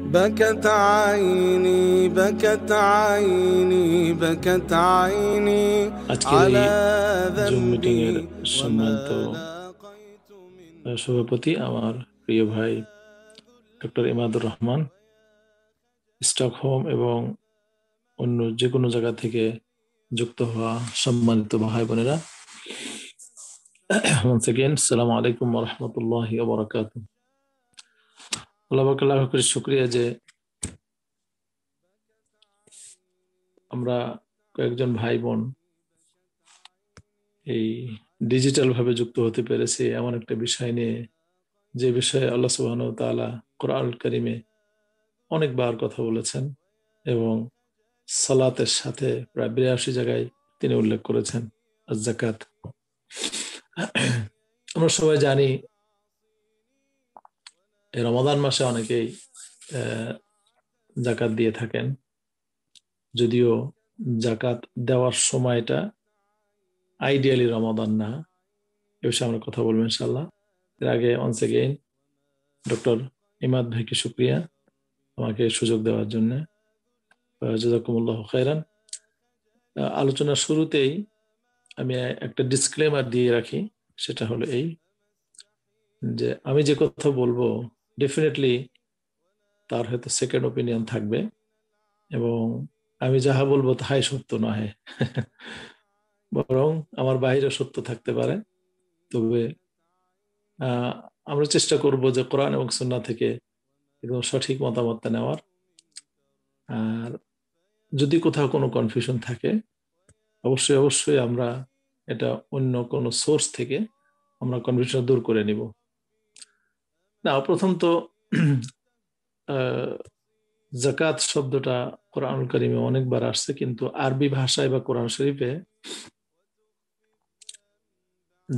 بكت عيني بكت عيني بكت عيني على ذنبي সভাপতি আমার প্রিয় ভাই ডক্টর ইমাদুর রহমান স্টকহোম এবং অন্য যে কোনো জায়গা থেকে যুক্ত হওয়া সম্মানিত ভাই বোনেরা সালাম আলাইকুম রহমতুল্লাহ আল্লাহ করি শুক্রিয়া যে আমরা কয়েকজন ভাই বোন এই ডিজিটাল ভাবে যুক্ত হতে পেরেছি এমন একটা বিষয় নিয়ে যে বিষয়ে আল্লাহ সুবাহন তালা কোরআন করিমে অনেকবার কথা বলেছেন এবং সালাতের সাথে প্রায় বিরাশি জায়গায় তিনি উল্লেখ করেছেন আজাকাত আমরা সবাই জানি এই রমাদান মাসে অনেকেই জাকাত দিয়ে থাকেন যদিও জাকাত দেওয়ার সময়টা আইডিয়ালি রমাদান না এ বিষয়ে আমরা কথা বলবো ইনশাল্লাহ এর আগে ওয়ান্স এগেইন ডক্টর ইমাদ ভাইকে সুপ্রিয়া আমাকে সুযোগ দেওয়ার জন্য জাজাকুমুল্লাহ খাইরান আলোচনার শুরুতেই আমি একটা ডিসক্লেমার দিয়ে রাখি সেটা হলো এই যে আমি যে কথা বলবো ডেফিনেটলি তার হয়তো সেকেন্ড ওপিনিয়ন থাকবে এবং আমি যাহা বলবো তাহাই সত্য নহে বরং আমার বাহিরে সত্য থাকতে পারে তবে আমরা চেষ্টা করব যে কোরআন এবং সন্না থেকে একদম সঠিক মতামতটা নেওয়ার আর যদি কোথাও কোনো কনফিউশন থাকে অবশ্যই অবশ্যই আমরা এটা অন্য কোনো সোর্স থেকে আমরা কনফিউশন দূর করে নিব না প্রথম তো জাকাত শব্দটা কোরআনুল করিমে অনেকবার আসছে কিন্তু আরবি ভাষায় বা কোরআন শরীফে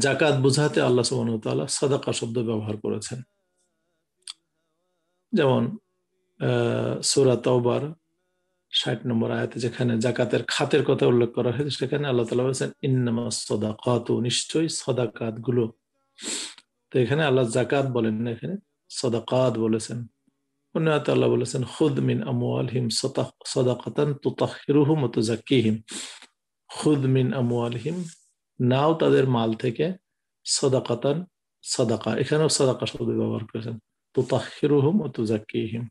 জাকাত বুঝাতে আল্লাহ সুবাহতাল্লাহ সাদাকা শব্দ ব্যবহার করেছেন যেমন সুরা তওবার ষাট নম্বর আয়াতে যেখানে জাকাতের খাতের কথা উল্লেখ করা হয়েছে সেখানে আল্লাহ তালা বলেছেন ইন্নামা কত নিশ্চয়ই সদাকাত গুলো তো এখানে আল্লাহ জাকাত বলেন না এখানে সদাকাত বলেছেন অন্য আল্লাহ বলেছেন খুদ মিন আমুয়াল হিম সদাকাতান তুতাহিরুহুম ও তুজাকিহিম খুদ মিন আমুয়াল হিম নাও তাদের মাল থেকে সদাকাতান সদাকা এখানেও সদাকা শব্দ ব্যবহার করেছেন তুতাহিরুহুম ও তুজাকিহিম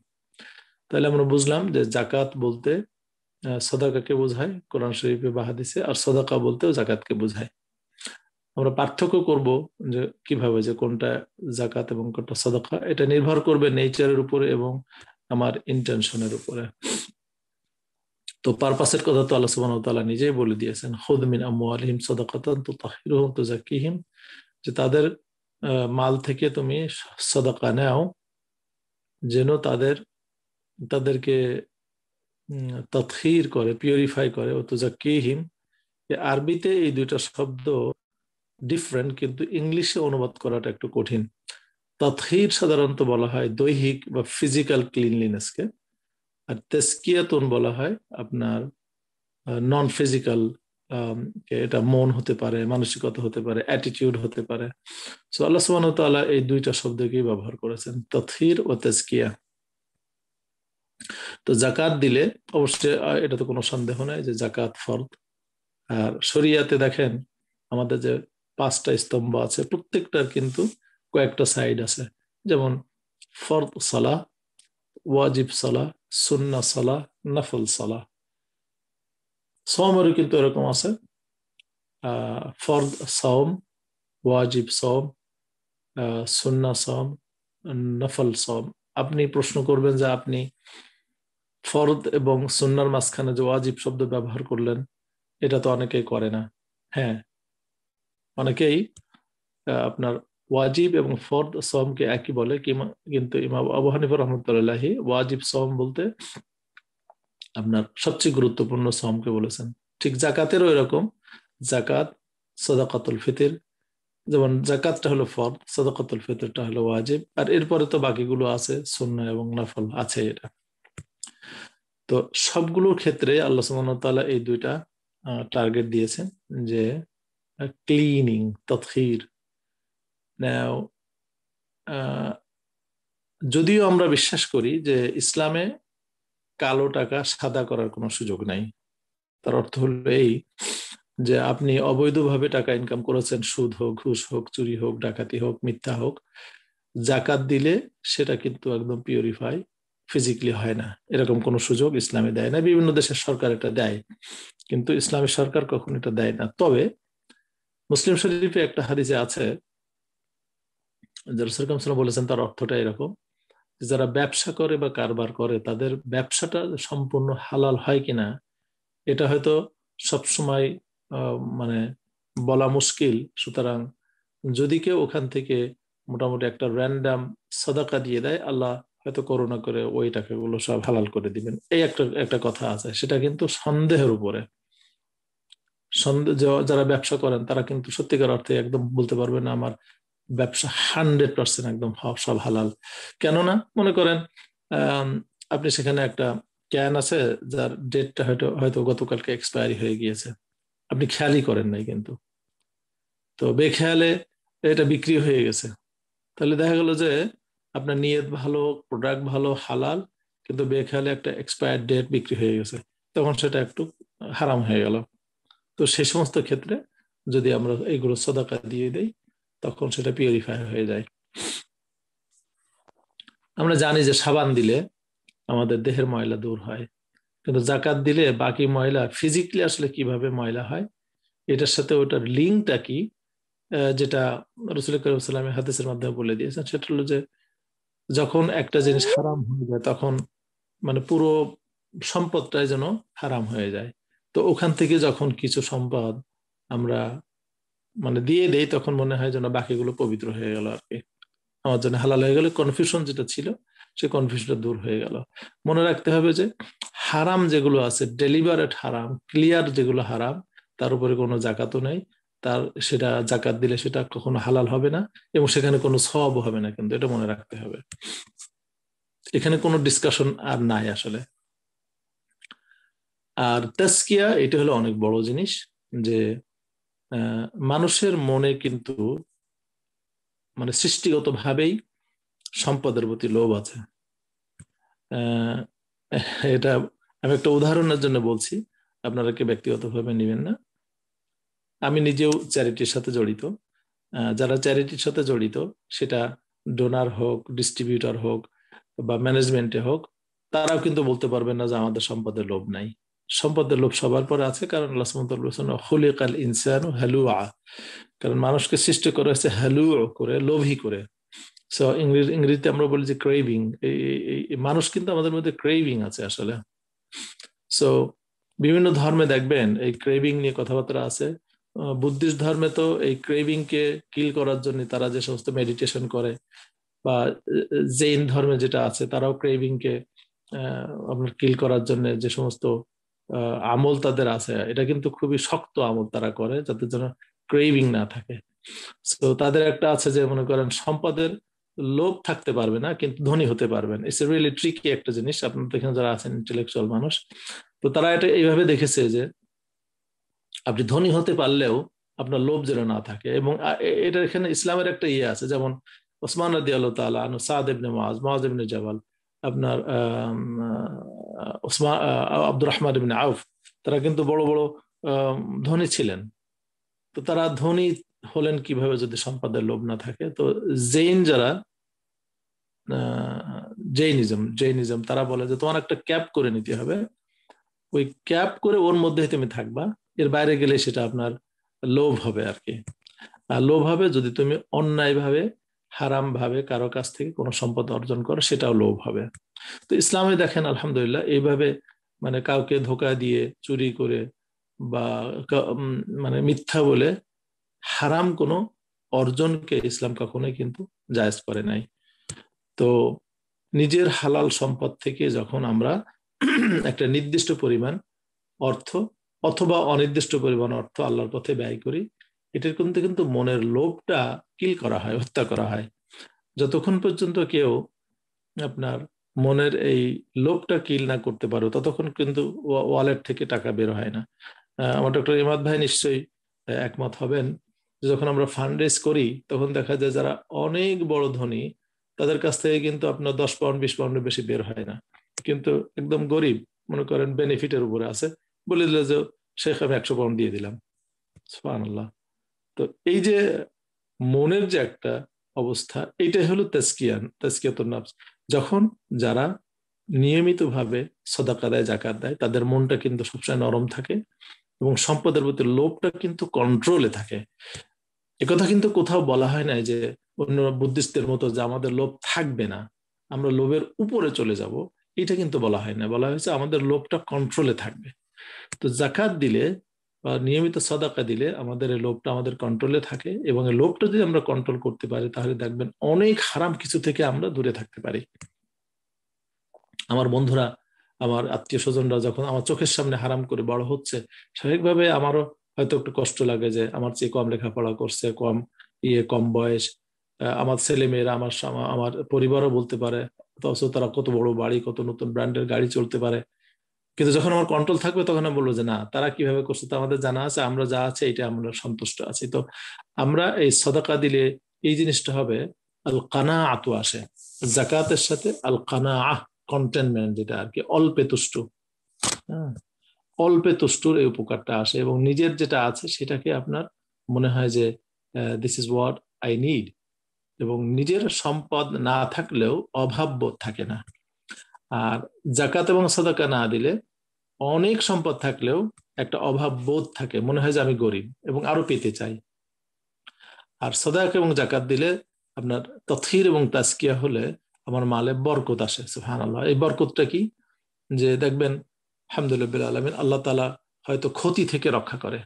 তাহলে আমরা বুঝলাম যে জাকাত বলতে সদাকাকে বোঝায় কোরআন শরীফে বা হাদিসে আর সদাকা বলতেও জাকাতকে বোঝায় আমরা পার্থক্য করব যে কিভাবে যে কোনটা জাকাত এবং কোনটা সদকা এটা নির্ভর করবে নেচারের উপরে এবং আমার ইন্টেনশনের উপরে তো পারপাসের কথা তো আল্লাহ সুবহানাহু ওয়া নিজেই বলে দিয়েছেন খুদ মিন আমওয়ালিহিম সাদাকাতান যে তাদের মাল থেকে তুমি সদাকা নাও যেন তাদের তাদেরকে তৎহির করে পিউরিফাই করে ও তুজাক্কিহিম আরবিতে এই দুইটা শব্দ ডিফারেন্ট কিন্তু ইংলিশে অনুবাদ করাটা একটু কঠিন তাতহির সাধারণত বলা হয় দৈহিক বা ফিজিক্যাল ক্লিনলিনেসকে আর তেস্কিয়াতন বলা হয় আপনার নন ফিজিক্যাল এটা মন হতে পারে মানসিকতা হতে পারে অ্যাটিটিউড হতে পারে সো আল্লাহ সুবান তালা এই দুইটা শব্দকেই ব্যবহার করেছেন তথির ও তেজকিয়া তো জাকাত দিলে অবশ্যই এটা তো কোনো সন্দেহ নাই যে জাকাত ফর আর শরিয়াতে দেখেন আমাদের যে পাঁচটা স্তম্ভ আছে প্রত্যেকটার কিন্তু কয়েকটা সাইড আছে যেমন ফর্দ সালা ওয়াজিব সালা সুন্না সালা নফল সালা সমেরও কিন্তু এরকম আছে ফর্দ সম ওয়াজিব সম সুন্না সম নফল সম আপনি প্রশ্ন করবেন যে আপনি ফরদ এবং সুন্নার মাঝখানে যে ওয়াজিব শব্দ ব্যবহার করলেন এটা তো অনেকেই করে না হ্যাঁ অনেকেই আপনার ওয়াজিব এবং ফরদ সোমকে একই বলে কিন্তু ইমাম আবু হানিফা রহমতুল্লাহি ওয়াজিব সোম বলতে আপনার সবচেয়ে গুরুত্বপূর্ণ সোমকে বলেছেন ঠিক জাকাতেরও এরকম জাকাত সদাকাতুল ফিতির যেমন জাকাতটা হলো ফর্দ সদাকাতুল ফিতরটা হলো ওয়াজিব আর এরপরে তো বাকিগুলো আছে শূন্য এবং নাফল আছে এটা তো সবগুলোর ক্ষেত্রে আল্লাহ সুবাহ এই দুইটা টার্গেট দিয়েছেন যে uh, cleaning, তৎখির নাও eh, যদিও আমরা বিশ্বাস করি যে ইসলামে কালো টাকা সাদা করার কোনো সুযোগ নাই তার অর্থ হলো এই যে আপনি অবৈধভাবে টাকা ইনকাম করেছেন সুদ হোক ঘুষ হোক চুরি হোক ডাকাতি হোক মিথ্যা হোক জাকাত দিলে সেটা কিন্তু একদম পিউরিফাই ফিজিক্যালি হয় না এরকম কোনো সুযোগ ইসলামে দেয় না বিভিন্ন দেশের সরকার এটা দেয় কিন্তু ইসলামের সরকার কখনো এটা দেয় না তবে মুসলিম শরীফে একটা হাদিসে আছে বলেছেন তার অর্থটা এরকম যারা ব্যবসা করে বা কারবার করে তাদের ব্যবসাটা সম্পূর্ণ হালাল হয় কিনা এটা হয়তো সবসময় মানে বলা মুশকিল সুতরাং যদি কেউ ওখান থেকে মোটামুটি একটা র্যান্ডাম সদাকা দিয়ে দেয় আল্লাহ হয়তো করোনা করে ওই টাকাগুলো সব হালাল করে দিবেন এই একটা একটা কথা আছে সেটা কিন্তু সন্দেহের উপরে সন্দেহ যারা ব্যবসা করেন তারা কিন্তু সত্যিকার অর্থে একদম বলতে পারবে না আমার ব্যবসা হান্ড্রেড পার্সেন্ট একদম সব হালাল কেননা মনে করেন আপনি সেখানে একটা ক্যান আছে যার ডেটটা হয়তো হয়তো গতকালকে এক্সপায়ারি হয়ে গিয়েছে আপনি খেয়ালই করেন নাই কিন্তু তো বেখেয়ালে এটা বিক্রি হয়ে গেছে তাহলে দেখা গেল যে আপনার নিয়ত ভালো প্রোডাক্ট ভালো হালাল কিন্তু বেখেয়ালে একটা এক্সপায়ার ডেট বিক্রি হয়ে গেছে তখন সেটা একটু হারাম হয়ে গেল তো সে সমস্ত ক্ষেত্রে যদি আমরা এগুলো সদাকা দিয়ে দেই তখন সেটা পিউরিফাই হয়ে যায় আমরা জানি যে সাবান দিলে আমাদের দেহের ময়লা দূর হয় কিন্তু জাকাত দিলে বাকি ময়লা ফিজিক্যালি আসলে কিভাবে ময়লা হয় এটার সাথে ওটার লিঙ্কটা কি যেটা রসুল করিম সাল্লামের হাদিসের মাধ্যমে বলে দিয়েছেন সেটা হলো যে যখন একটা জিনিস হারাম হয়ে যায় তখন মানে পুরো সম্পদটাই যেন হারাম হয়ে যায় তো ওখান থেকে যখন কিছু সম্পদ আমরা মানে দিয়ে দেই তখন মনে হয় যেন বাকিগুলো পবিত্র হয়ে গেল আর কি আমার জন্য হালাল হয়ে গেল কনফিউশন যেটা ছিল সে কনফিউশনটা দূর হয়ে গেল মনে রাখতে হবে যে হারাম যেগুলো আছে ডেলিভারেট হারাম ক্লিয়ার যেগুলো হারাম তার উপরে কোনো জাকাতও নেই তার সেটা জাকাত দিলে সেটা কখনো হালাল হবে না এবং সেখানে কোনো সব হবে না কিন্তু এটা মনে রাখতে হবে এখানে কোনো ডিসকাশন আর নাই আসলে আর তাস্কিয়া এটা হলো অনেক বড় জিনিস যে মানুষের মনে কিন্তু মানে সৃষ্টিগতভাবেই সম্পদের প্রতি লোভ আছে এটা আমি একটা উদাহরণের জন্য বলছি আপনারা কি ব্যক্তিগতভাবে নেবেন না আমি নিজেও চ্যারিটির সাথে জড়িত যারা চ্যারিটির সাথে জড়িত সেটা ডোনার হোক ডিস্ট্রিবিউটর হোক বা ম্যানেজমেন্টে হোক তারাও কিন্তু বলতে পারবেন না যে আমাদের সম্পদের লোভ নাই সম্পদের লোভ সবার পরে আছে কারণ আল্লাহ ইনসানু হ্যালুয়া কারণ মানুষকে সৃষ্টি করে হচ্ছে হ্যালু করে লোভী করে সো ইংরেজি ইংরেজিতে আমরা বলি যে ক্রেভিং এই মানুষ কিন্তু আমাদের মধ্যে ক্রেভিং আছে আসলে সো বিভিন্ন ধর্মে দেখবেন এই ক্রেভিং নিয়ে কথাবার্তা আছে বুদ্ধিস্ট ধর্মে তো এই ক্রেভিংকে কিল করার জন্য তারা যে সমস্ত মেডিটেশন করে বা জেইন ধর্মে যেটা আছে তারাও ক্রেভিংকে আপনার কিল করার জন্য যে সমস্ত আমল তাদের আছে এটা কিন্তু খুবই শক্ত আমল তারা করে যাতে যেন ক্রেভিং না থাকে তো তাদের একটা আছে যে মনে করেন সম্পদের লোভ থাকতে পারবে না কিন্তু ধনী হতে পারবেন ইটস এ রিয়েলি ট্রিকি একটা জিনিস আপনাদের এখানে যারা আছেন ইন্টেলেকচুয়াল মানুষ তো তারা এটা এইভাবে দেখেছে যে আপনি ধনী হতে পারলেও আপনার লোভ যেন না থাকে এবং এটা এখানে ইসলামের একটা ইয়ে আছে যেমন ওসমান রদি আল্লাহ তালা আনু সাদ ইবনে মাজ মাজ ইবনে জাবাল আপনার ওসমান আব্দুর রহমান ইবিন আউফ তারা কিন্তু বড় বড় ধনী ছিলেন তো তারা ধনী হলেন কিভাবে যদি সম্পদের লোভ না থাকে তো জেইন যারা জেইনিজম জেইনিজম তারা বলে যে তোমার একটা ক্যাপ করে নিতে হবে ওই ক্যাপ করে ওর মধ্যে তুমি থাকবা এর বাইরে গেলে সেটা আপনার লোভ হবে আর কি লোভ হবে যদি তুমি অন্যায় ভাবে হারাম ভাবে কারো কাছ থেকে কোনো সম্পদ অর্জন করে সেটাও লোভ হবে তো ইসলামে দেখেন আলহামদুলিল্লাহ এইভাবে মানে কাউকে ধোকা দিয়ে চুরি করে বা মানে মিথ্যা বলে হারাম কোনো অর্জনকে ইসলাম কখনোই কিন্তু জায়জ করে নাই তো নিজের হালাল সম্পদ থেকে যখন আমরা একটা নির্দিষ্ট পরিমাণ অর্থ অথবা অনির্দিষ্ট পরিমাণ অর্থ আল্লাহর পথে ব্যয় করি এটার কিন্তু কিন্তু মনের লোভটা কিল করা হয় হত্যা করা হয় যতক্ষণ পর্যন্ত কেউ আপনার মনের এই লোভটা কিল না করতে পারো ততক্ষণ কিন্তু ওয়ালেট থেকে টাকা বের হয় না আমার ডক্টর ইমাদ ভাই নিশ্চয়ই একমত হবেন যখন আমরা ফান্ড রেজ করি তখন দেখা যায় যারা অনেক বড় ধনী তাদের কাছ থেকে কিন্তু আপনার দশ পাউন্ড বিশ পাউন্ডের বেশি বের হয় না কিন্তু একদম গরিব মনে করেন বেনিফিটের উপরে আছে বলে দিল যে সেখানে একশো পাউন্ড দিয়ে দিলাম সুফান আল্লাহ তো এই যে মনের যে একটা অবস্থা এটাই হলো তেস্কিয়ান তেস্কিয়াতুন নাফস যখন যারা নিয়মিতভাবে সদাকা দেয় জাকাত দেয় তাদের মনটা কিন্তু সবসময় নরম থাকে এবং সম্পদের প্রতি লোভটা কিন্তু কন্ট্রোলে থাকে একথা কিন্তু কোথাও বলা হয় না যে অন্য বুদ্ধিস্টের মতো যে আমাদের লোভ থাকবে না আমরা লোভের উপরে চলে যাব এটা কিন্তু বলা হয় না বলা হয়েছে আমাদের লোভটা কন্ট্রোলে থাকবে তো জাকাত দিলে বা নিয়মিত সদাকা দিলে আমাদের এই লোভটা আমাদের কন্ট্রোলে থাকে এবং এই লোভটা যদি আমরা কন্ট্রোল করতে পারি তাহলে দেখবেন অনেক হারাম কিছু থেকে আমরা দূরে থাকতে পারি আমার বন্ধুরা আমার আত্মীয় স্বজনরা যখন আমার চোখের সামনে হারাম করে বড় হচ্ছে স্বাভাবিকভাবে আমারও হয়তো একটু কষ্ট লাগে যে আমার চেয়ে কম লেখাপড়া করছে কম ইয়ে কম বয়স আমার ছেলে মেয়েরা আমার আমার পরিবারও বলতে পারে অথচ তারা কত বড় বাড়ি কত নতুন ব্র্যান্ডের গাড়ি চলতে পারে কিন্তু যখন আমার কন্ট্রোল থাকবে তখন আমি বলবো যে না তারা কিভাবে করছে তা আমাদের জানা আছে আমরা যা আছে এটা আমরা সন্তুষ্ট আছি তো আমরা এই সদাকা দিলে এই জিনিসটা হবে আল কানা আতু আসে জাকাতের সাথে আল কানা আহ কন্টেনমেন্ট যেটা আর কি অল্পে তুষ্ট হ্যাঁ, অল্পে তুষ্টুর এই উপকারটা আসে এবং নিজের যেটা আছে সেটাকে আপনার মনে হয় যে this is what I need এবং নিজের সম্পদ না থাকলেও অভাব থাকে না আর জাকাত এবং সাদাকা না দিলে অনেক সম্পদ থাকলেও একটা অভাব বোধ থাকে মনে হয় যে আমি গরিব এবং আরো পেতে চাই আর সদাক এবং জাকাত দিলে আপনার তথির এবং তাস্কিয়া হলে আমার মালে বরকত আসে সুহান আল্লাহ এই বরকতটা কি যে দেখবেন হামদুল্লাহ আলমিন আল্লাহ তালা হয়তো ক্ষতি থেকে রক্ষা করে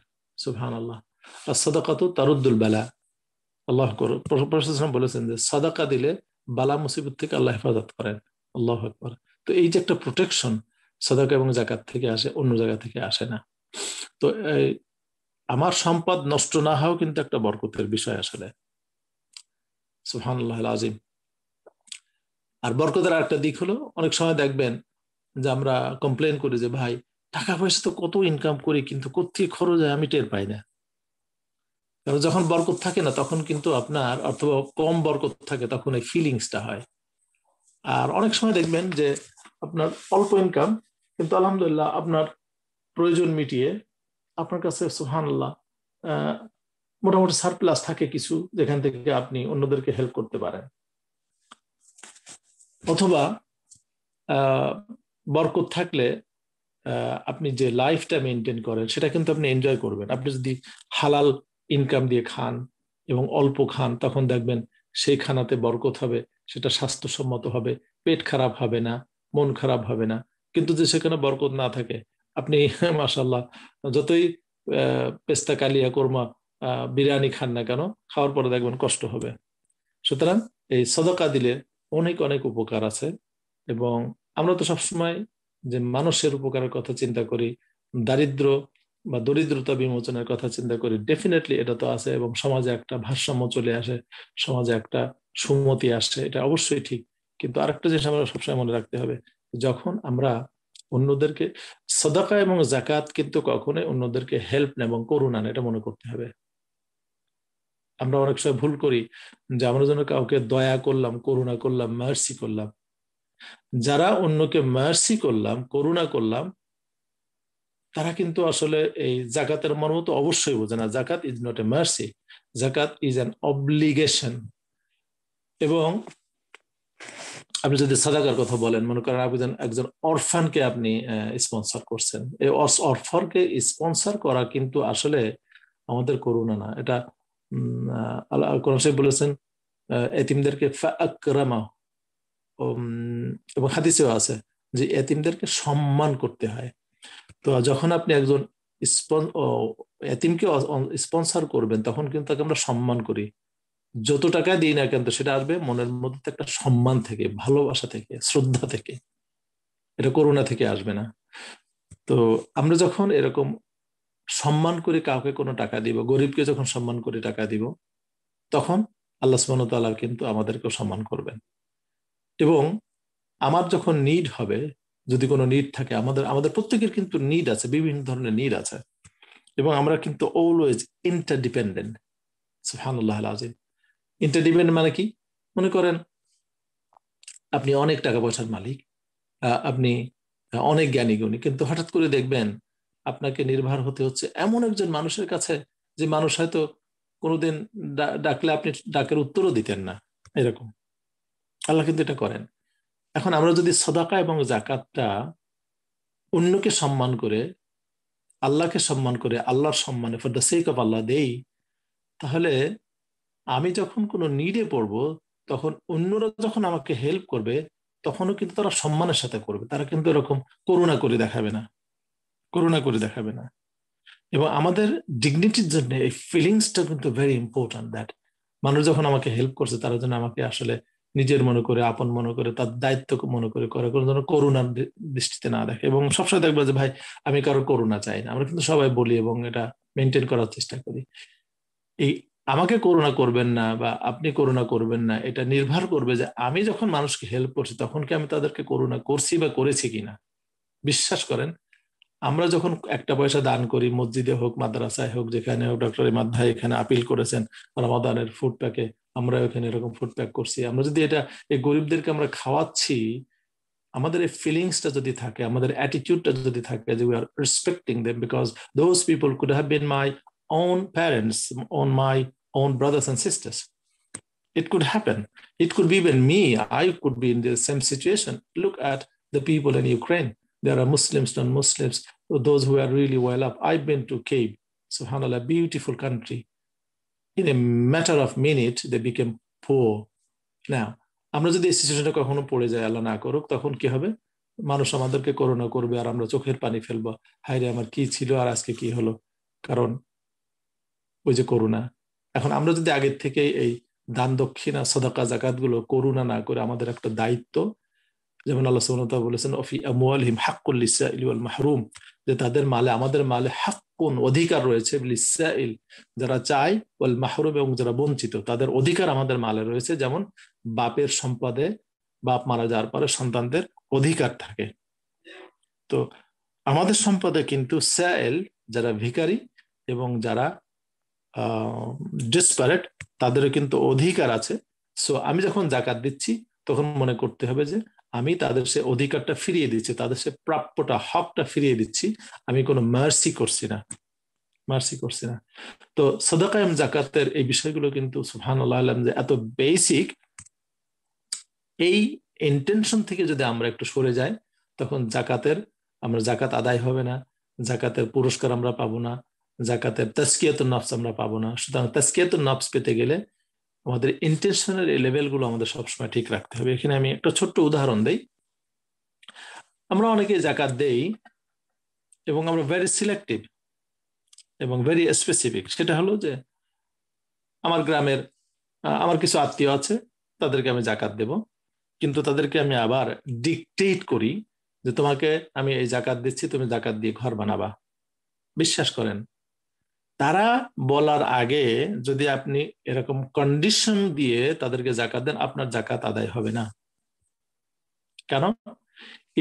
সুফহান আল্লাহ আর সদাকা তো তারুদ্দুল বেলা আল্লাহ প্রশাসন বলেছেন যে সদাকা দিলে বালা মুসিবত থেকে আল্লাহ হেফাজত করেন আল্লাহ আকবর তো এই যে একটা প্রোটেকশন সাদাকা এবং জাকাত থেকে আসে অন্য জায়গা থেকে আসে না তো আমার সম্পদ নষ্ট না হওয়া কিন্তু একটা বরকতের বিষয় আসলে সুহানুল্লাহ আজিম আর বরকতের একটা দিক হলো অনেক সময় দেখবেন যে আমরা কমপ্লেন করি যে ভাই টাকা পয়সা তো কত ইনকাম করি কিন্তু কোথায় খরচ হয় আমি টের পাই না কারণ যখন বরকত থাকে না তখন কিন্তু আপনার অথবা কম বরকত থাকে তখন এই ফিলিংসটা হয় আর অনেক সময় দেখবেন যে আপনার অল্প ইনকাম কিন্তু আলহামদুলিল্লাহ আপনার প্রয়োজন মিটিয়ে আপনার কাছে সুহানাল্লাহ মোটামুটি সারপ্লাস থাকে কিছু যেখান থেকে আপনি অন্যদেরকে হেল্প করতে পারেন অথবা বরকত থাকলে আপনি যে লাইফটা মেনটেন করেন সেটা কিন্তু আপনি এনজয় করবেন আপনি যদি হালাল ইনকাম দিয়ে খান এবং অল্প খান তখন দেখবেন সেই খানাতে বরকত হবে সেটা স্বাস্থ্যসম্মত হবে পেট খারাপ হবে না মন খারাপ হবে না কিন্তু যে সেখানে বরকত না থাকে আপনি মাসাল্লাহ যতই পেস্তা কালিয়া কর্মা বিরিয়ানি খান না কেন খাওয়ার পরে দেখবেন কষ্ট হবে সুতরাং এই সদকা দিলে অনেক অনেক উপকার আছে এবং আমরা তো সবসময় যে মানুষের উপকারের কথা চিন্তা করি দারিদ্র বা দরিদ্রতা বিমোচনের কথা চিন্তা করি ডেফিনেটলি এটা তো আছে এবং সমাজে একটা ভারসাম্য চলে আসে সমাজে একটা সুমতি আসে এটা অবশ্যই ঠিক কিন্তু আরেকটা জিনিস আমরা সবসময় মনে রাখতে হবে যখন আমরা অন্যদেরকে সদাকা এবং জাকাত কিন্তু কখনোই অন্যদেরকে হেল্প এবং করুন করুণান এটা মনে করতে হবে আমরা অনেক সময় ভুল করি যে আমরা যেন কাউকে দয়া করলাম করুণা করলাম মার্সি করলাম যারা অন্যকে মার্সি করলাম করুণা করলাম তারা কিন্তু আসলে এই জাকাতের মর্ম তো অবশ্যই বোঝে না জাকাত ইজ নট এ মার্সি জাকাত ইজ অ্যান অবলিগেশন এবং আপনি যদি সাদাকার কথা বলেন মনে করেন আপনি একজন অরফানকে আপনি স্পন্সর করছেন এই অরফানকে স্পন্সর করা কিন্তু আসলে আমাদের করুণা না এটা কোরআন সাহেব বলেছেন এতিমদেরকে ফাকরামা এবং হাদিসেও আছে যে এতিমদেরকে সম্মান করতে হয় তো যখন আপনি একজন এতিমকে স্পন্সর করবেন তখন কিন্তু তাকে আমরা সম্মান করি যত টাকা দিই না কেন সেটা আসবে মনের মধ্যে একটা সম্মান থেকে ভালোবাসা থেকে শ্রদ্ধা থেকে এটা করোনা থেকে আসবে না তো আমরা যখন এরকম সম্মান করে কাউকে কোনো টাকা দিব গরিবকে যখন সম্মান করে টাকা দিব তখন আল্লাহ সুবান তাল্লাহ কিন্তু আমাদেরকেও সম্মান করবেন এবং আমার যখন নিড হবে যদি কোনো নিড থাকে আমাদের আমাদের প্রত্যেকের কিন্তু নিড আছে বিভিন্ন ধরনের নিড আছে এবং আমরা কিন্তু অলওয়েজ ইন্টারডিপেন্ডেন্ট সুহানুল্লাহ আজিম ইন্টারডিপেন্ডেন্ট মানে কি মনে করেন আপনি অনেক টাকা পয়সার মালিক আপনি অনেক জ্ঞানী গুণী কিন্তু হঠাৎ করে দেখবেন আপনাকে নির্ভর হতে হচ্ছে এমন একজন মানুষের কাছে যে মানুষ হয়তো কোনোদিন ডাকলে আপনি ডাকের উত্তরও দিতেন না এরকম আল্লাহ কিন্তু এটা করেন এখন আমরা যদি সদাকা এবং জাকাতটা অন্যকে সম্মান করে আল্লাহকে সম্মান করে আল্লাহর সম্মানে for the sake of Allah দেই তাহলে আমি যখন কোনো নিডে পড়ব তখন অন্যরা যখন আমাকে হেল্প করবে তখনও কিন্তু তারা সম্মানের সাথে করবে তারা কিন্তু এরকম করুণা করে দেখাবে না করুণা করে দেখাবে না এবং আমাদের ডিগনিটির জন্য এই ফিলিংসটা কিন্তু ভেরি ইম্পর্টেন্ট দ্যাট মানুষ যখন আমাকে হেল্প করছে তারা যেন আমাকে আসলে নিজের মনে করে আপন মনে করে তার দায়িত্ব মনে করে করে কোনো যেন করুণার দৃষ্টিতে না দেখে এবং সবসময় দেখবে যে ভাই আমি কারো করুণা চাই না আমরা কিন্তু সবাই বলি এবং এটা মেনটেন করার চেষ্টা করি এই আমাকে করুণা করবেন না বা আপনি করুণা করবেন না এটা নির্ভর করবে যে আমি যখন মানুষকে হেল্প করছি তখন কি আমি তাদেরকে করুণা করছি বা করেছি কিনা বিশ্বাস করেন আমরা যখন একটা পয়সা দান করি মসজিদে হোক মাদ্রাসায় হোক যেখানে হোক ডক্টর মাধ্যায় এখানে আপিল করেছেন রমাদানের ফুড আমরা এখানে এরকম ফুড প্যাক করছি আমরা যদি এটা এই গরিবদেরকে আমরা খাওয়াচ্ছি আমাদের এই ফিলিংসটা যদি থাকে আমাদের অ্যাটিটিউডটা যদি থাকে যে we are respecting them because those people could have been my on parents on my own brothers and sisters. It could happen. It could be even me. I could be in the same situation. Look at the people in Ukraine. There are Muslims, non Muslims, those who are really well up. I've been to Cape, subhanAllah, beautiful country. In a matter of minute, they became poor. Now, আমরা যদি এই সিচুয়েশনটা কখনো পড়ে যায় আল্লাহ না করুক তখন কি হবে মানুষ আমাদেরকে করোনা করবে আর আমরা চোখের পানি ফেলবো হাইরে আমার কি ছিল আর আজকে কি হলো কারণ ওই যে করোনা এখন আমরা যদি আগের থেকে এই দান দক্ষিণা সদাকা জাকাত গুলো করুণা না করে আমাদের একটা দায়িত্ব যেমন আল্লাহ বলেছেন অফি আমওয়ালহিম হাক্কুল লিসাইল মাহরুম যে তাদের মালে আমাদের মালে হাক্কুন অধিকার রয়েছে লিসাইল যারা চাই ওয়াল মাহরুম এবং যারা বঞ্চিত তাদের অধিকার আমাদের মালে রয়েছে যেমন বাপের সম্পদে বাপ মারা যাওয়ার পরে সন্তানদের অধিকার থাকে তো আমাদের সম্পদে কিন্তু স্যাল যারা ভিকারি এবং যারা ডিসপারেট তাদেরও কিন্তু অধিকার আছে সো আমি যখন জাকাত দিচ্ছি তখন মনে করতে হবে যে আমি তাদের সে অধিকারটা ফিরিয়ে দিচ্ছি তাদের সে প্রাপ্যটা হকটা ফিরিয়ে দিচ্ছি আমি কোনো মার্সি করছি না মার্সি করছি না তো সদাকা এম জাকাতের এই বিষয়গুলো কিন্তু সুহান আলম যে এত বেসিক এই ইন্টেনশন থেকে যদি আমরা একটু সরে যাই তখন জাকাতের আমরা জাকাত আদায় হবে না জাকাতের পুরস্কার আমরা পাবো না জাকাতের তাস্কিয়াতুল নফস আমরা পাবো না সুতরাং তাস্কিয়াতুল নফস পেতে গেলে আমাদের ইন্টেনশনের এই লেভেলগুলো আমাদের সবসময় ঠিক রাখতে হবে এখানে আমি একটা ছোট্ট উদাহরণ দেই আমরা অনেকে জাকাত দেই এবং আমরা ভেরি সিলেক্টিভ এবং ভেরি স্পেসিফিক সেটা হলো যে আমার গ্রামের আমার কিছু আত্মীয় আছে তাদেরকে আমি জাকাত দেব কিন্তু তাদেরকে আমি আবার ডিকটেট করি যে তোমাকে আমি এই জাকাত দিচ্ছি তুমি জাকাত দিয়ে ঘর বানাবা বিশ্বাস করেন তারা বলার আগে যদি আপনি এরকম কন্ডিশন দিয়ে তাদেরকে জাকাত দেন আপনার জাকাত আদায় হবে না কেন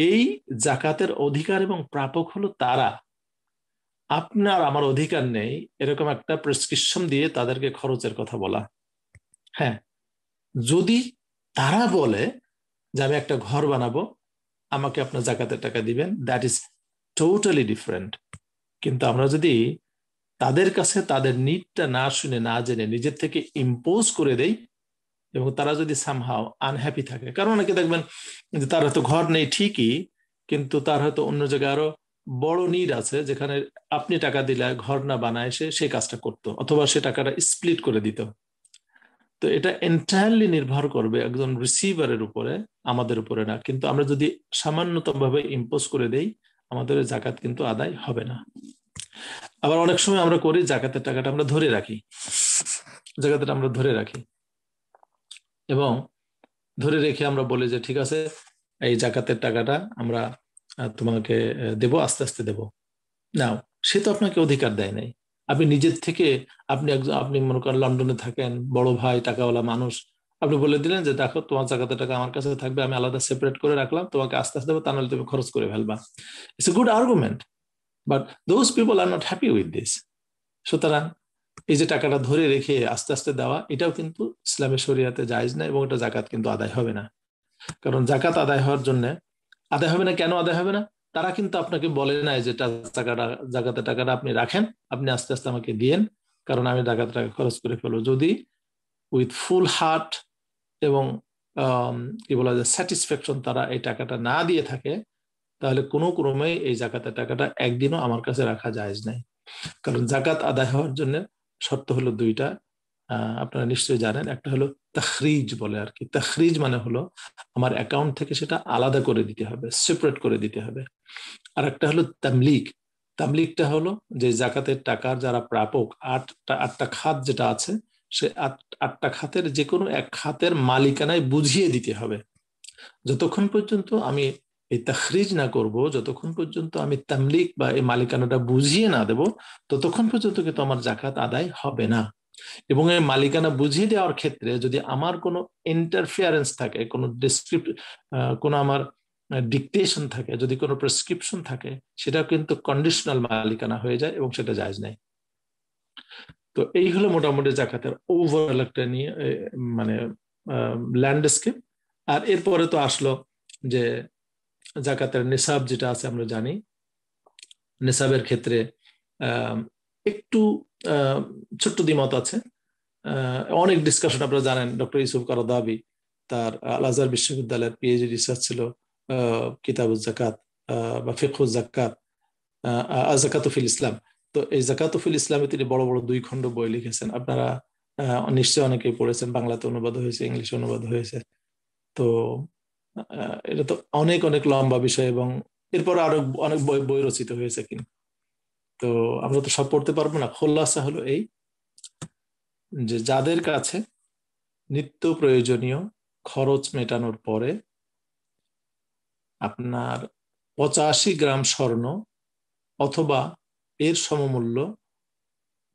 এই জাকাতের অধিকার এবং প্রাপক হলো তারা আপনার আমার অধিকার নেই এরকম একটা প্রেসক্রিপশন দিয়ে তাদেরকে খরচের কথা বলা হ্যাঁ যদি তারা বলে যে আমি একটা ঘর বানাবো আমাকে আপনার জাকাতের টাকা দিবেন দ্যাট ইজ টোটালি ডিফারেন্ট কিন্তু আমরা যদি তাদের কাছে তাদের নিটটা না শুনে না জেনে নিজের থেকে ইম্পোজ করে দেই এবং তারা যদি সামহাও আনহ্যাপি থাকে কারণ অনেকে দেখবেন যে তার হয়তো ঘর নেই ঠিকই কিন্তু তার হয়তো অন্য জায়গায় আরো বড় নিড আছে যেখানে আপনি টাকা দিলে ঘর না বানায় সে সেই কাজটা করতো অথবা সে টাকাটা স্প্লিট করে দিত তো এটা এন্টায়ারলি নির্ভর করবে একজন রিসিভারের উপরে আমাদের উপরে না কিন্তু আমরা যদি সামান্যতম ভাবে ইম্পোজ করে দেই আমাদের জাকাত কিন্তু আদায় হবে না আবার অনেক সময় আমরা করি জাকাতের টাকাটা আমরা ধরে রাখি জাকাতটা আমরা ধরে রাখি এবং ধরে রেখে আমরা বলি যে ঠিক আছে এই জাকাতের টাকাটা আমরা তোমাকে দেব আস্তে আস্তে দেব না সে তো আপনাকে অধিকার দেয় নাই আপনি নিজের থেকে আপনি একজন আপনি মনে করেন লন্ডনে থাকেন বড় ভাই টাকাওয়ালা মানুষ আপনি বলে দিলেন যে দেখো তোমার জাকাতের টাকা আমার কাছে থাকবে আমি আলাদা সেপারেট করে রাখলাম তোমাকে আস্তে আস্তে দেবো তা নাহলে তুমি খরচ করে ফেলবা it's a good argument but those people are not happy with this সুতরাং এই যে টাকাটা ধরে রেখে আস্তে আস্তে দেওয়া এটাও কিন্তু ইসলামের শরিয়াতে জায়জ না এবং এটা জাকাত কিন্তু আদায় হবে না কারণ জাকাত আদায় হওয়ার জন্য আদায় হবে না কেন আদায় হবে না তারা কিন্তু আপনাকে বলে না যে টাকাটা জাকাতের টাকাটা আপনি রাখেন আপনি আস্তে আস্তে আমাকে দিয়েন কারণ আমি জাকাত টাকা খরচ করে ফেলবো যদি উইথ ফুল হার্ট এবং কি বলা যায় স্যাটিসফ্যাকশন তারা এই টাকাটা না দিয়ে থাকে তাহলে কোনো ক্রমে এই জাকাতের টাকাটা একদিনও আমার কাছে রাখা যায় নাই কারণ জাকাত আদায় হওয়ার জন্য শর্ত হলো দুইটা আপনারা নিশ্চয়ই জানেন একটা হলো তাখরিজ বলে আর কি তাখরিজ মানে হলো আমার অ্যাকাউন্ট থেকে সেটা আলাদা করে দিতে হবে সেপারেট করে দিতে হবে আর একটা হলো তামলিক তামলিকটা হলো যে জাকাতের টাকার যারা প্রাপক আটটা আটটা খাত যেটা আছে সে আটটা খাতের যে কোনো এক খাতের মালিকানায় বুঝিয়ে দিতে হবে যতক্ষণ পর্যন্ত আমি এই তাহরিজ না করব যতক্ষণ পর্যন্ত আমি তামলিক বা এই মালিকানাটা বুঝিয়ে না দেব ততক্ষণ পর্যন্ত কিন্তু আমার জাকাত আদায় হবে না এবং এই মালিকানা বুঝিয়ে দেওয়ার ক্ষেত্রে যদি আমার কোনো ইন্টারফিয়ারেন্স থাকে কোনো ডিসক্রিপ কোনো আমার ডিকটেশন থাকে যদি কোনো প্রেসক্রিপশন থাকে সেটা কিন্তু কন্ডিশনাল মালিকানা হয়ে যায় এবং সেটা জায়জ নেয় তো এই হলো মোটামুটি জাকাতের ওভারঅল একটা নিয়ে মানে ল্যান্ডস্কেপ আর এরপরে তো আসলো যে জাকাতের নিসাব যেটা আছে আমরা জানি নিসাবের ক্ষেত্রে একটু ছোট্ট দ্বিমত আছে অনেক ডিসকাশন আপনারা জানেন ডক্টর ইউসুফ দাবি তার আল আজহার বিশ্ববিদ্যালয়ের পিএইচডি রিসার্চ ছিল কিতাবুজ জাকাত বা ফেকুজ জাকাত জাকাতুফিল ইসলাম তো এই জাকাতুফিল ইসলামে তিনি বড় বড় দুই খণ্ড বই লিখেছেন আপনারা নিশ্চয় অনেকেই পড়েছেন বাংলাতে অনুবাদ হয়েছে ইংলিশে অনুবাদ হয়েছে তো এটা তো অনেক অনেক লম্বা বিষয় এবং এরপরে আরো অনেক বই বই রচিত হয়েছে কিন্তু তো আমরা তো সব পড়তে পারবো না খোল্লাসা হলো এই যে যাদের কাছে নিত্য প্রয়োজনীয় খরচ মেটানোর পরে আপনার পঁচাশি গ্রাম স্বর্ণ অথবা এর সমমূল্য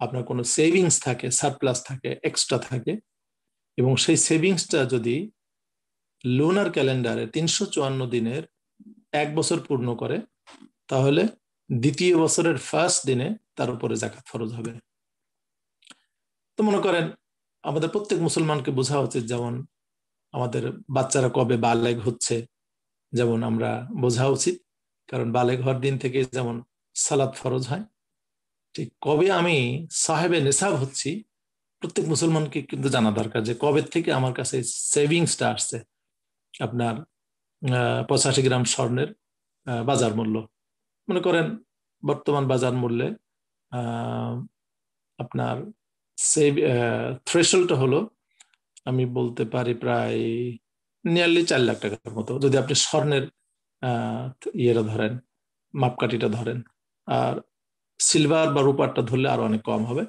আপনার কোনো সেভিংস থাকে সারপ্লাস থাকে এক্সট্রা থাকে এবং সেই সেভিংসটা যদি লুনার ক্যালেন্ডারে তিনশো চুয়ান্ন দিনের এক বছর পূর্ণ করে তাহলে দ্বিতীয় বছরের ফার্স্ট দিনে তার উপরে জাকাত ফরজ হবে তো মনে করেন আমাদের প্রত্যেক মুসলমানকে বোঝা উচিত যেমন আমাদের বাচ্চারা কবে বালেগ হচ্ছে যেমন আমরা বোঝা উচিত কারণ বালেগ হওয়ার দিন থেকে যেমন সালাদ ফরজ হয় ঠিক কবে আমি সাহেবে নেশাব হচ্ছি প্রত্যেক মুসলমানকে কিন্তু জানা দরকার যে কবে থেকে আমার কাছে সেভিংসটা আসছে আপনার পঁচাশি গ্রাম স্বর্ণের বাজার মূল্য মনে করেন বর্তমান বাজার মূল্যে আপনার সেই থ্রেশলটা হলো আমি বলতে পারি প্রায় নিয়ারলি চার লাখ টাকার মতো যদি আপনি স্বর্ণের ইয়েটা ধরেন মাপকাঠিটা ধরেন আর সিলভার বা রূপারটা ধরলে আরো অনেক কম হবে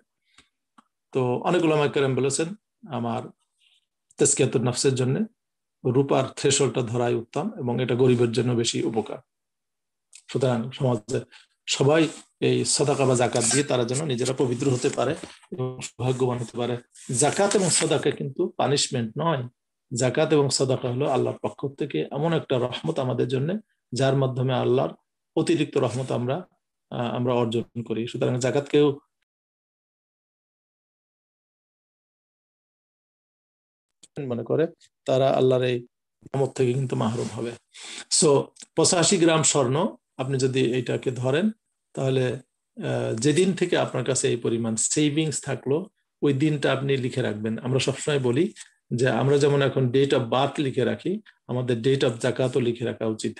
তো অনেকগুলো আমাকে বলেছেন আমার তেস্কিয়াতুর নফসের জন্য রূপার থ্রেশলটা ধরাই উত্তম এবং এটা গরিবের জন্য বেশি উপকার সুতরাং সমাজে সবাই এই সদাকা বা জাকাত দিয়ে তারা যেন নিজেরা পবিত্র হতে পারে এবং সৌভাগ্যবান হতে পারে জাকাত এবং সদাকা কিন্তু পানিশমেন্ট নয় জাকাত এবং সদাকা হলো আল্লাহর পক্ষ থেকে এমন একটা রহমত আমাদের জন্য যার মাধ্যমে আল্লাহর অতিরিক্ত রহমত আমরা আমরা অর্জন করি সুতরাং জাকাতকেও মনে করে তারা আল্লাহর এই আমত থেকে কিন্তু মাহরুম হবে সো পঁচাশি গ্রাম স্বর্ণ আপনি যদি এটাকে ধরেন তাহলে যেদিন থেকে আপনার কাছে এই পরিমাণ সেভিংস থাকলো ওই দিনটা আপনি লিখে রাখবেন আমরা সবসময় বলি যে আমরা যেমন এখন ডেট অফ বার্থ লিখে রাখি আমাদের ডেট অফ জাকাতও লিখে রাখা উচিত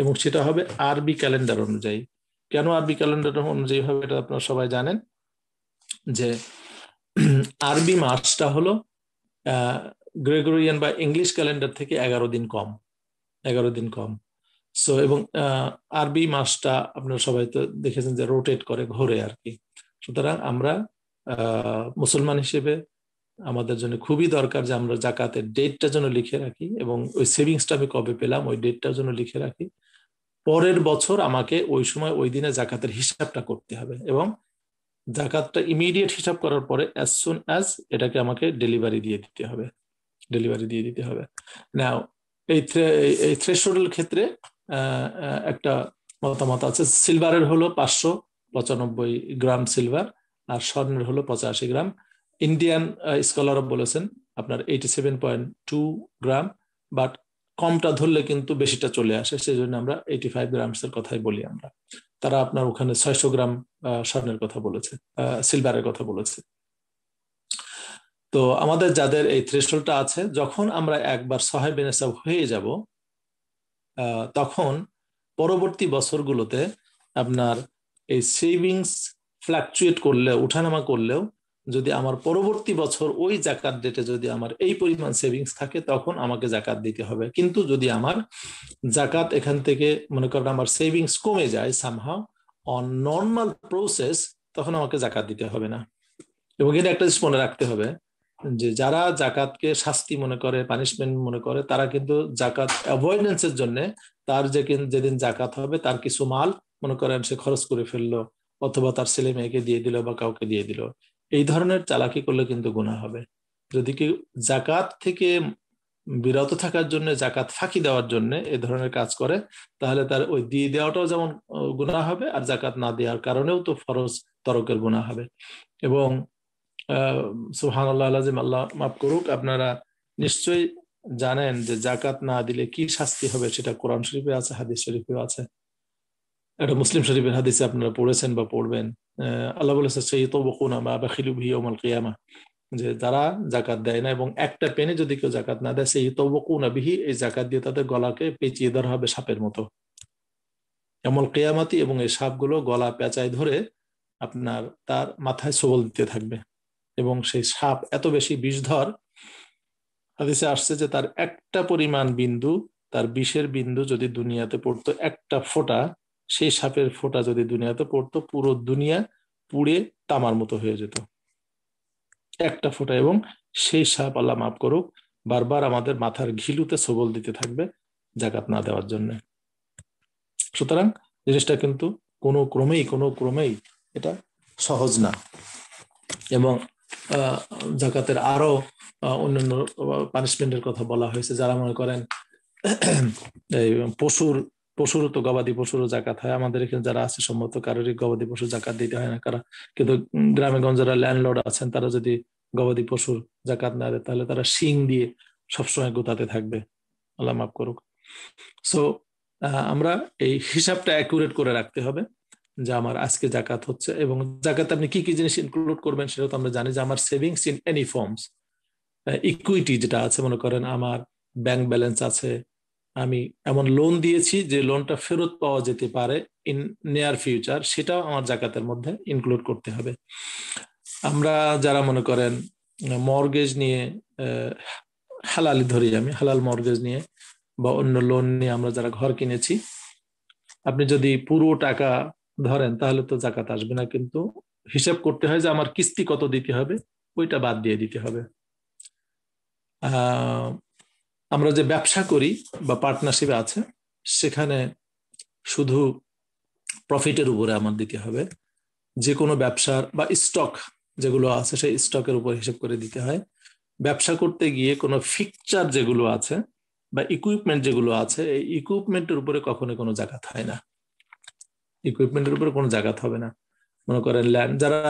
এবং সেটা হবে আরবি ক্যালেন্ডার অনুযায়ী কেন আরবি ক্যালেন্ডার অনুযায়ী হবে এটা আপনারা সবাই জানেন যে আরবি মাসটা হলো গ্রেগরিয়ান বা ইংলিশ ক্যালেন্ডার থেকে এগারো দিন কম এগারো দিন কম সো এবং আরবি মাসটা আপনারা সবাই তো দেখেছেন যে রোটেট করে ঘোরে আর কি সুতরাং আমরা মুসলমান হিসেবে আমাদের জন্য খুবই দরকার যে আমরা জাকাতের ডেটটা যেন লিখে রাখি এবং ওই সেভিংসটা আমি কবে পেলাম ওই ডেটটা যেন লিখে রাখি পরের বছর আমাকে ওই সময় ওই দিনে জাকাতের হিসাবটা করতে হবে এবং জাকাতটা ইমিডিয়েট হিসাব করার পরে অ্যাজ সুন অ্যাজ এটাকে আমাকে ডেলিভারি দিয়ে দিতে হবে ডেলিভারি দিয়ে দিতে হবে নাও এই এই ক্ষেত্রে একটা মতামত আছে সিলভারের হলো পাঁচশো পঁচানব্বই গ্রাম সিলভার আর স্বর্ণের হলো পঁচাশি গ্রাম ইন্ডিয়ান স্কলার বলেছেন আপনার eighty seven point two gram but কমটা ধরলে কিন্তু বেশিটা চলে আসে সেই জন্য আমরা এইটি ফাইভ গ্রামস এর কথাই বলি আমরা তারা আপনার ওখানে ছয়শো গ্রাম স্বর্ণের কথা বলেছে সিলভারের কথা বলেছে তো আমাদের যাদের এই থ্রেশলটা আছে যখন আমরা একবার সহায় বেনেসাব হয়ে যাব তখন পরবর্তী বছরগুলোতে আপনার এই সেভিংস ফ্ল্যাকচুয়েট করলে উঠানামা করলেও যদি আমার পরবর্তী বছর ওই জাকাত ডেটে যদি আমার এই পরিমাণ সেভিংস থাকে তখন আমাকে জাকাত দিতে হবে কিন্তু যদি আমার জাকাত এখান থেকে মনে করেন আমার সেভিংস কমে যায় সামহাও অন নর্মাল প্রসেস তখন আমাকে জাকাত দিতে হবে না এবং এটা একটা জিনিস মনে রাখতে হবে যে যারা জাকাতকে শাস্তি মনে করে পানিশমেন্ট মনে করে তারা কিন্তু জাকাত এর জন্য তার যে যেদিন জাকাত হবে তার কিছু মাল মনে করেন সে খরচ করে ফেললো অথবা তার ছেলে মেয়েকে দিয়ে দিল বা কাউকে দিয়ে দিল এই ধরনের চালাকি করলে কিন্তু গুণা হবে যদি কি জাকাত থেকে বিরত থাকার জন্য জাকাত ফাঁকি দেওয়ার জন্য এ ধরনের কাজ করে তাহলে তার ওই দিয়ে দেওয়াটাও যেমন গুণা হবে আর জাকাত না দেওয়ার কারণেও তো ফরজ তরকের গুণা হবে এবং সোহান আল্লাহ আলাজিম আল্লাহ মাফ করুক আপনারা নিশ্চয়ই জানেন যে জাকাত না দিলে কি শাস্তি হবে সেটা কোরআন শরীফে আছে হাদিস শরীফে আছে এটা মুসলিম শরীফের হাদিসে আপনারা পড়েছেন বা পড়বেন আল্লাহ বলেছে সেই তো বকুনা বা বাখিলু যে যারা জাকাত দেয় না এবং একটা পেনে যদি কেউ জাকাত না দেয় সেই তবকুনা বিহি এই জাকাত দিয়ে তাদের গলাকে পেঁচিয়ে ধরা হবে সাপের মতো এমন কেয়ামাতি এবং এই সাপগুলো গলা পেঁচায় ধরে আপনার তার মাথায় সবল দিতে থাকবে এবং সেই সাপ এত বেশি বিষধর হাদিসে আসছে যে তার একটা পরিমাণ বিন্দু তার বিষের বিন্দু যদি দুনিয়াতে পড়তো একটা ফোঁটা সেই সাপের ফোঁটা যদি দুনিয়াতে পড়তো পুরো দুনিয়া পুড়ে তামার মতো হয়ে যেত একটা ফোঁটা এবং সেই সাপ আল্লাহ মাফ করুক বারবার আমাদের মাথার ঘিলুতে সবল দিতে থাকবে জাকাত না দেওয়ার জন্য সুতরাং জিনিসটা কিন্তু কোনো ক্রমেই কোনো ক্রমেই এটা সহজ না এবং জাকাতের আরো অন্যান্য পানিশমেন্টের কথা বলা হয়েছে যারা মনে করেন পশুর পশুরও তো গবাদি পশুরও জাকাত হয় আমাদের এখানে যারা আছে সম্ভবত কারোরই গবাদি পশু জাকাত দিতে হয় না কারা কিন্তু গ্রামে গঞ্জ যারা ল্যান্ডলর্ড আছেন তারা যদি গবাদি পশুর জাকাত না দেয় তাহলে তারা শিং দিয়ে সবসময় গোতাতে থাকবে আল্লাহ মাফ করুক সো আমরা এই হিসাবটা অ্যাকুরেট করে রাখতে হবে যে আমার আজকে জাকাত হচ্ছে এবং জাকাত আপনি কি কি জিনিস ইনক্লুড করবেন সেটা তো আমরা জানি যে আমার savings in any forms equity যেটা আছে মনে করেন আমার ব্যাংক ব্যালেন্স আছে আমি এমন লোন দিয়েছি যে লোনটা ফেরত পাওয়া যেতে পারে ইন নিয়ার ফিউচার সেটাও আমার জাকাতের মধ্যে ইনক্লুড করতে হবে আমরা যারা মনে করেন মর্গেজ নিয়ে হালালি ধরি আমি হালাল মর্গেজ নিয়ে বা অন্য লোন নিয়ে আমরা যারা ঘর কিনেছি আপনি যদি পুরো টাকা ধরেন তাহলে তো জাকাত আসবে না কিন্তু হিসাব করতে হয় যে আমার কিস্তি কত দিতে হবে ওইটা বাদ দিয়ে দিতে হবে আমরা যে ব্যবসা করি বা পার্টনারশিপে আছে সেখানে শুধু প্রফিটের উপরে আমার দিতে হবে যে কোনো ব্যবসার বা স্টক যেগুলো আছে সেই স্টকের উপর হিসেব করে দিতে হয় ব্যবসা করতে গিয়ে কোনো ফিকচার যেগুলো আছে বা ইকুইপমেন্ট যেগুলো আছে এই ইকুইপমেন্টের উপরে কখনো কোনো জায়গা হয় না ইকুইপমেন্টের উপরে কোনো জাগাত হবে না মনে করেন ল্যান্ড যারা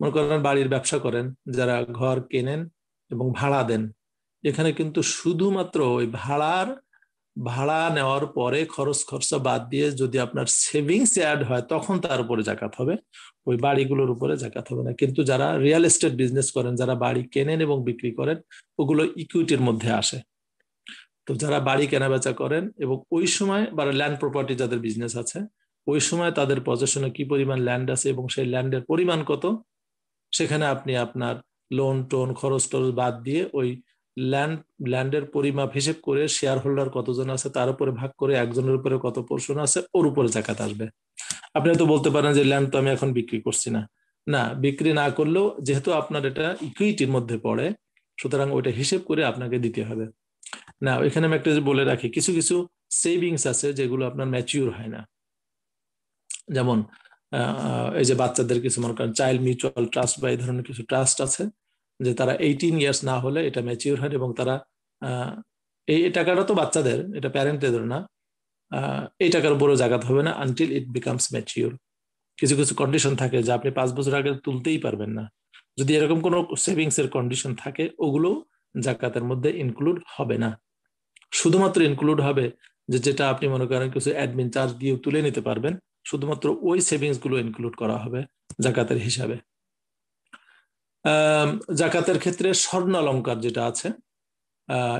মনে করেন বাড়ির ব্যবসা করেন যারা ঘর কেনেন এবং ভাড়া দেন এখানে কিন্তু শুধুমাত্র ওই ভাড়ার ভাড়া নেওয়ার পরে খরচ খরচা বাদ দিয়ে যদি আপনার সেভিংস অ্যাড হয় তখন তার উপরে জাকাত হবে ওই বাড়িগুলোর উপরে জাকাত হবে না কিন্তু যারা রিয়েল এস্টেট বিজনেস করেন যারা বাড়ি কেনেন এবং বিক্রি করেন ওগুলো ইকুইটির মধ্যে আসে তো যারা বাড়ি কেনা বেচা করেন এবং ওই সময় বা ল্যান্ড প্রপার্টি যাদের বিজনেস আছে ওই সময় তাদের পজেশনে কি পরিমাণ ল্যান্ড আছে এবং সেই ল্যান্ডের পরিমাণ কত সেখানে আপনি আপনার লোন টোন খরচ টরচ বাদ দিয়ে ওই ল্যান্ড ল্যান্ডের পরিমাপ হিসেব করে শেয়ার হোল্ডার কতজন আছে তার উপরে ভাগ করে একজনের উপরে কত পোর্শন আছে ওর উপরে জাকাত আসবে আপনি তো বলতে পারেন যে ল্যান্ড তো আমি এখন বিক্রি করছি না না বিক্রি না করলেও যেহেতু আপনার এটা ইকুইটির মধ্যে পড়ে সুতরাং ওইটা হিসেব করে আপনাকে দিতে হবে না ওইখানে আমি একটা বলে রাখি কিছু কিছু সেভিংস আছে যেগুলো আপনার ম্যাচিউর হয় না যেমন এই যে বাচ্চাদের কিছু মনে করেন চাইল্ড মিউচুয়াল ট্রাস্ট বা এই ধরনের কিছু ট্রাস্ট আছে যে তারা এইটিন ইয়ার্স না হলে এটা ম্যাচিওর হয় এবং তারা এই টাকাটা তো বাচ্চাদের এটা প্যারেন্টদের না এই টাকার উপরে জাগাত হবে না আনটিল ইট বিকামস ম্যাচিওর কিছু কিছু কন্ডিশন থাকে যা আপনি পাঁচ বছর আগে তুলতেই পারবেন না যদি এরকম কোনো সেভিংস এর কন্ডিশন থাকে ওগুলো জাকাতের মধ্যে ইনক্লুড হবে না শুধুমাত্র ইনক্লুড হবে যে যেটা আপনি মনে করেন কিছু অ্যাডমিন চার্জ দিয়ে তুলে নিতে পারবেন শুধুমাত্র ওই সেভিংস গুলো ইনক্লুড করা হবে জাকাতের হিসাবে জাকাতের ক্ষেত্রে স্বর্ণ অলঙ্কার যেটা আছে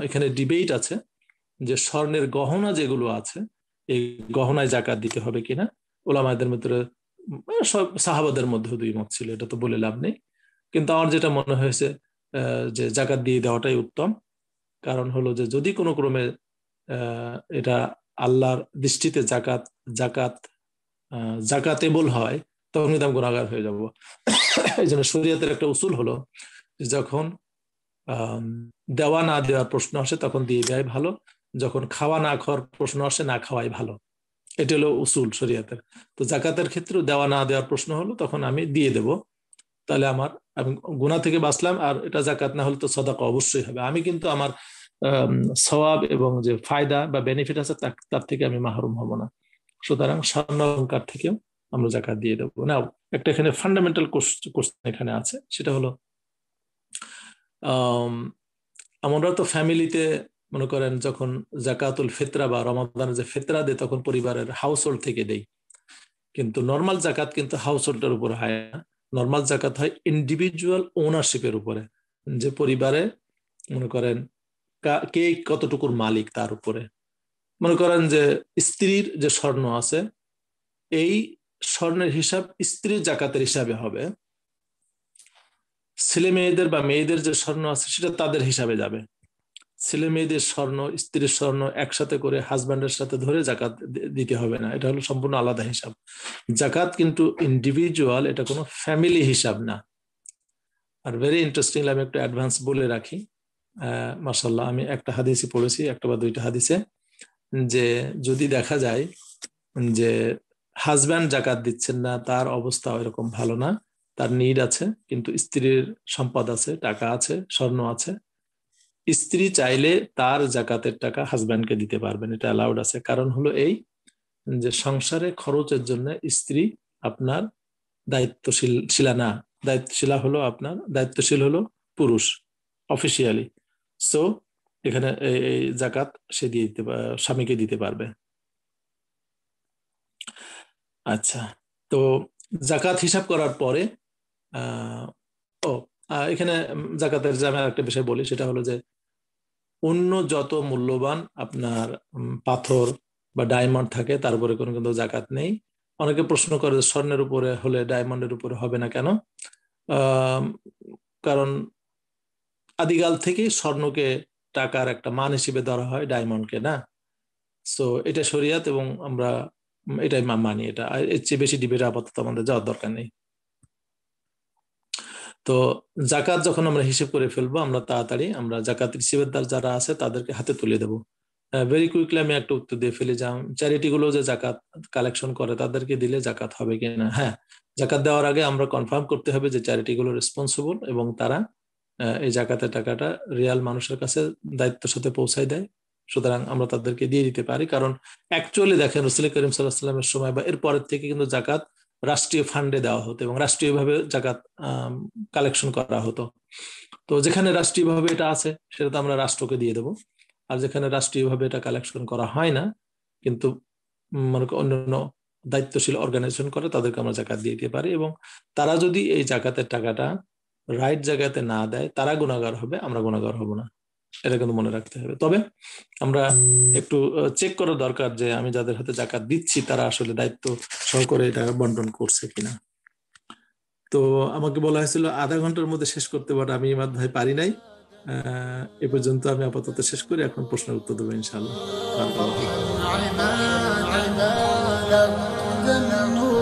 এখানে ডিবেট আছে যে স্বর্ণের গহনা যেগুলো আছে এই গহনায় জাকাত দিতে হবে কিনা ওলামাদের ভিতরে মানে সব সাহাবাদের মধ্যে দুই মত ছিল এটা তো বলে লাভ নেই কিন্তু আমার যেটা মনে হয়েছে যে জাকাত দিয়ে দেওয়াটাই উত্তম কারণ হলো যে যদি কোনো ক্রমে এটা আল্লাহর দৃষ্টিতে জাকাত জাকাত জাকাতেবল হয় তখন কিন্তু আমি গুণাগার হয়ে যাবো এই জন্য শরীয়তের একটা উসুল হলো যখন দেওয়া না দেওয়ার প্রশ্ন আসে তখন দিয়ে দেয় ভালো যখন খাওয়া না খাওয়ার প্রশ্ন আসে না খাওয়াই ভালো এটা হলো উসুল শরীয়তের তো জাকাতের ক্ষেত্রে দেওয়া না দেওয়ার প্রশ্ন হলো তখন আমি দিয়ে দেব তাহলে আমার আমি গুণা থেকে বাঁচলাম আর এটা জাকাত না হলে তো সদাকা অবশ্যই হবে আমি কিন্তু আমার সবাব এবং যে ফায়দা বা বেনিফিট আছে তার থেকে আমি মাহরুম হব না সুতরাং স্বর্ণালঙ্কার থেকেও আমরা জাকাত দিয়ে দেবো না একটা এখানে ফান্ডামেন্টাল কোশ্চেন এখানে আছে সেটা হলো আমরা তো ফ্যামিলিতে মনে করেন যখন জাকাতুল ফেতরা বা রমাদান যে ফেতরা দেয় তখন পরিবারের হাউস হোল্ড থেকে দেই কিন্তু নর্মাল জাকাত কিন্তু হাউস হোল্ডের উপর হয় না নর্মাল জাকাত হয় ইন্ডিভিজুয়াল ওনারশিপের উপরে যে পরিবারে মনে করেন কে কতটুকুর মালিক তার উপরে মনে করেন যে স্ত্রীর যে স্বর্ণ আছে এই স্বর্ণের হিসাব স্ত্রীর জাকাতের হিসাবে হবে ছেলে মেয়েদের বা মেয়েদের যে স্বর্ণ আছে সেটা তাদের হিসাবে যাবে ছেলে মেয়েদের স্বর্ণ স্ত্রীর স্বর্ণ একসাথে করে হাজব্যান্ডের সাথে ধরে জাকাত দিতে হবে না এটা হলো সম্পূর্ণ আলাদা হিসাব জাকাত কিন্তু ইন্ডিভিজুয়াল এটা কোনো ফ্যামিলি হিসাব না আর ভেরি ইন্টারেস্টিং আমি একটু অ্যাডভান্স বলে রাখি আহ মার্শাল্লাহ আমি একটা হাদিসে পড়েছি একটা বা দুইটা হাদিসে যে যদি দেখা যায় যে হাজব্যান্ড জাকাত দিচ্ছেন না তার অবস্থা এরকম ভালো না তার নিড আছে কিন্তু স্ত্রীর সম্পদ আছে টাকা আছে স্বর্ণ আছে স্ত্রী চাইলে তার জাকাতের টাকা হাজব্যান্ডকে দিতে পারবেন এটা অ্যালাউড আছে কারণ হলো এই যে সংসারে খরচের জন্য স্ত্রী আপনার দায়িত্বশীল শিলা না দায়িত্বশীলা হলো আপনার দায়িত্বশীল হলো পুরুষ অফিসিয়ালি সো এখানে এই জাকাত সে দিয়ে দিতে স্বামীকে দিতে পারবে আচ্ছা তো জাকাত হিসাব করার পরে ও এখানে জাকাতের যে আমি একটা বিষয় বলি সেটা হলো যে অন্য যত মূল্যবান আপনার পাথর বা ডায়মন্ড থাকে তার উপরে কোনো কিন্তু জাকাত নেই অনেকে প্রশ্ন করে স্বর্ণের উপরে হলে ডায়মন্ডের উপরে হবে না কেন কারণ আদিকাল থেকেই স্বর্ণকে টাকার একটা মান হিসেবে ধরা হয় ডায়মন্ডকে না সো এটা শরিয়াত এবং আমরা এটাই মানি এটা এর চেয়ে বেশি ডিবেট আপাতত আমাদের যাওয়ার দরকার নেই তো জাকাত যখন আমরা হিসেব করে ফেলবো আমরা তাড়াতাড়ি আমরা জাকাত রিসিভেদার যারা আছে তাদেরকে হাতে তুলে দেবো ভেরি কুইকলি আমি একটা উত্তর দিয়ে ফেলে যাম চ্যারিটি গুলো যে জাকাত কালেকশন করে তাদেরকে দিলে জাকাত হবে কিনা হ্যাঁ জাকাত দেওয়ার আগে আমরা কনফার্ম করতে হবে যে চ্যারিটি গুলো রেসপন্সিবল এবং তারা এই জাকাতের টাকাটা রিয়াল মানুষের কাছে দায়িত্বের সাথে পৌঁছায় দেয় সুতরাং আমরা তাদেরকে দিয়ে দিতে পারি কারণ অ্যাকচুয়ালি দেখেন রসুল করিম সাল্লাহামের সময় বা এরপরের থেকে কিন্তু জাকাত রাষ্ট্রীয় ফান্ডে দেওয়া হতো এবং রাষ্ট্রীয়ভাবে জাকাত কালেকশন করা হতো তো যেখানে রাষ্ট্রীয়ভাবে এটা আছে সেটা তো আমরা রাষ্ট্রকে দিয়ে দেবো আর যেখানে রাষ্ট্রীয়ভাবে এটা কালেকশন করা হয় না কিন্তু মানে অন্যান্য দায়িত্বশীল অর্গানাইজেশন করে তাদেরকে আমরা জাকাত দিয়ে দিতে পারি এবং তারা যদি এই জাকাতের টাকাটা রাইট জায়গাতে না দেয় তারা গুণাগার হবে আমরা গুণাগার হব না এটা কিন্তু মনে রাখতে হবে তবে আমরা একটু চেক করা দরকার যে আমি যাদের হাতে জাকাত দিচ্ছি তারা আসলে দায়িত্ব সহকারে এটা বন্টন করছে কিনা তো আমাকে বলা হয়েছিল আধা ঘন্টার মধ্যে শেষ করতে বাট আমি ইমাদ ভাই পারি নাই এ পর্যন্ত আমি আপাতত শেষ করি এখন প্রশ্নের উত্তর দেবো ইনশাল্লাহ